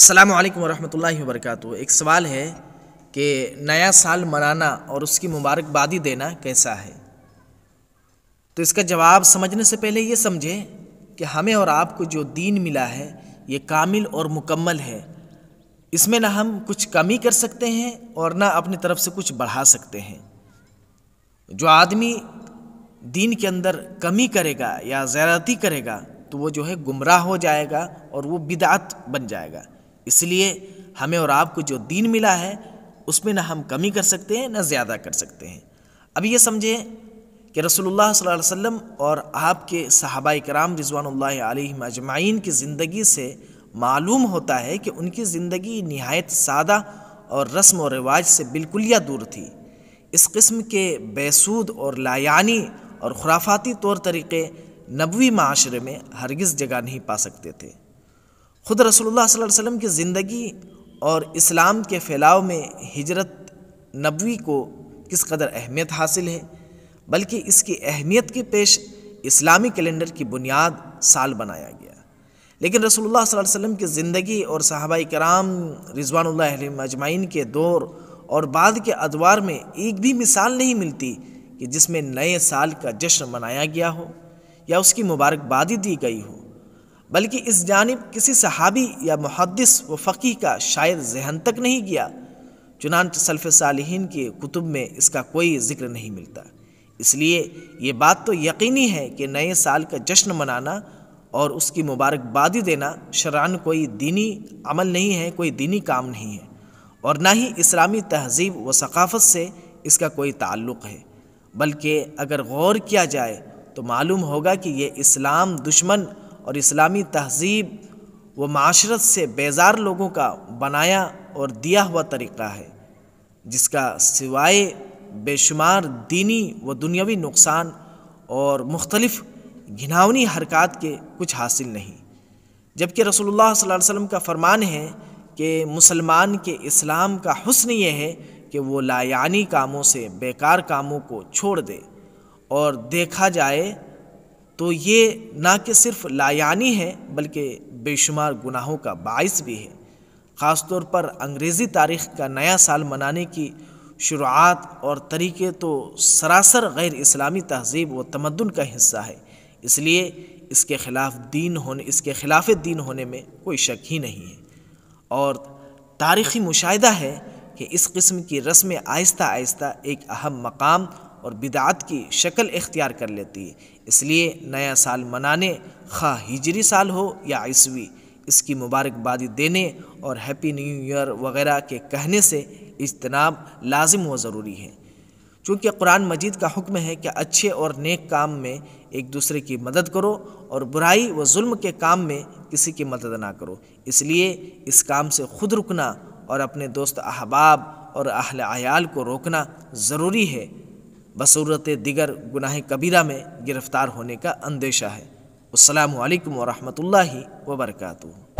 अल्लाम वरहमल वरक एक सवाल है कि नया साल मनाना और उसकी मुबारकबादी देना कैसा है तो इसका जवाब समझने से पहले ये समझें कि हमें और आपको जो दीन मिला है ये कामिल और मुकम्मल है इसमें ना हम कुछ कमी कर सकते हैं और ना अपनी तरफ से कुछ बढ़ा सकते हैं जो आदमी दीन के अंदर कमी करेगा या ज़्यादती करेगा तो वो जो है गुमराह हो जाएगा और वो बिदात बन जाएगा इसलिए हमें और आपको जो दीन मिला है उसमें ना हम कमी कर सकते हैं ना ज़्यादा कर सकते हैं अब ये समझें कि रसोल्ला वसम और आपके सहाबा कराम रिजवान अजमाइन की ज़िंदगी से मालूम होता है कि उनकी ज़िंदगी नहायत सादा और रस्म और रिवाज से बिल्कुलिया दूर थी इस किस्म के बेसूद और लायानी और खुराफाती तौर तरीक़े नबवी माशरे में हरगज़ जगह नहीं पा सकते थे ख़ुद रसोल्ला वसम की ज़िंदगी और इस्लाम के फैलाव में हिजरत नबवी को किस कदर अहमियत हासिल है बल्कि इसकी अहमियत की पेश इस्लामी कैलेंडर की बुनियाद साल बनाया गया लेकिन रसोल्ला वसम की ज़िंदगी और साहबाई कराम रिजवान अजमाइन के दौर और बाद के अदवार में एक भी मिसाल नहीं मिलती कि जिसमें नए साल का जश्न मनाया गया हो या उसकी मुबारकबादी दी गई हो बल्कि इस जानब किसी सहाबी या मुहदस व फ़कीह का शायद जहन तक नहीं किया चुनानच सल्फ़ साल के कुतुब में इसका कोई ज़िक्र नहीं मिलता इसलिए ये बात तो यकीनी है कि नए साल का जश्न मनाना और उसकी मुबारकबादी देना शरान कोई दीनी अमल नहीं है कोई दीनी काम नहीं है और ना ही इस्लामी तहजीब व सकाफ़त से इसका कोई ताल्लुक़ है बल्कि अगर गौर किया जाए तो मालूम होगा कि यह इस्लाम दुश्मन और इस्लामी तहजीब व माशरत से बेजार लोगों का बनाया और दिया हुआ तरीक़ा है जिसका सिवाय बेशुमार दीनी व दुनियावी नुकसान और मुख्तलफ़ घिनावनी हरकत के कुछ हासिल नहीं जबकि रसोल्ला वसम का फ़रमान है कि मुसलमान के इस्लाम का हसन ये है कि वो लायानी कामों से बेकार कामों को छोड़ दे और देखा जाए तो ये ना कि सिर्फ लायानी है बल्कि बेशुमार गुनाहों का बायस भी है ख़ास तौर पर अंग्रेज़ी तारीख़ का नया साल मनाने की शुरुआत और तरीके तो सरासर गैर इस्लामी तहजीब व तमदन का हिस्सा है इसलिए इसके ख़िलाफ़ दीन होने इसके ख़िलाफ़ दीन होने में कोई शक ही नहीं है और तारीख़ी मुशाह है कि इस किस्म की रस्में आहिस्ता आहिस्ता एक अहम मकाम और बिदात की शक्ल इख्तियार कर लेती है इसलिए नया साल मनाने खा हिजरी साल हो या ईसवी इसकी मुबारकबादी देने और हैप्पी न्यू ईयर वगैरह के कहने से इजतनाब लाजिम व ज़रूरी है चूँकि कुरान मजीद का हुक्म है कि अच्छे और नेक काम में एक दूसरे की मदद करो और बुराई व जुल्म के काम में किसी की मदद ना करो इसलिए इस काम से खुद रुकना और अपने दोस्त अहबाब और अहल आयाल को रोकना ज़रूरी है बसूरत दिगर गुनाह कबीरा में गिरफ़्तार होने का अंदेशा है अल्लाम वरहमल वर्का